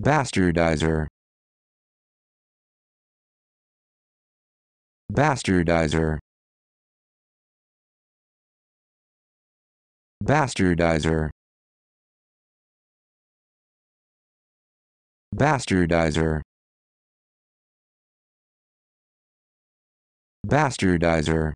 Bastardizer. Bastardizer. Bastardizer. Bastardizer. Bastardizer.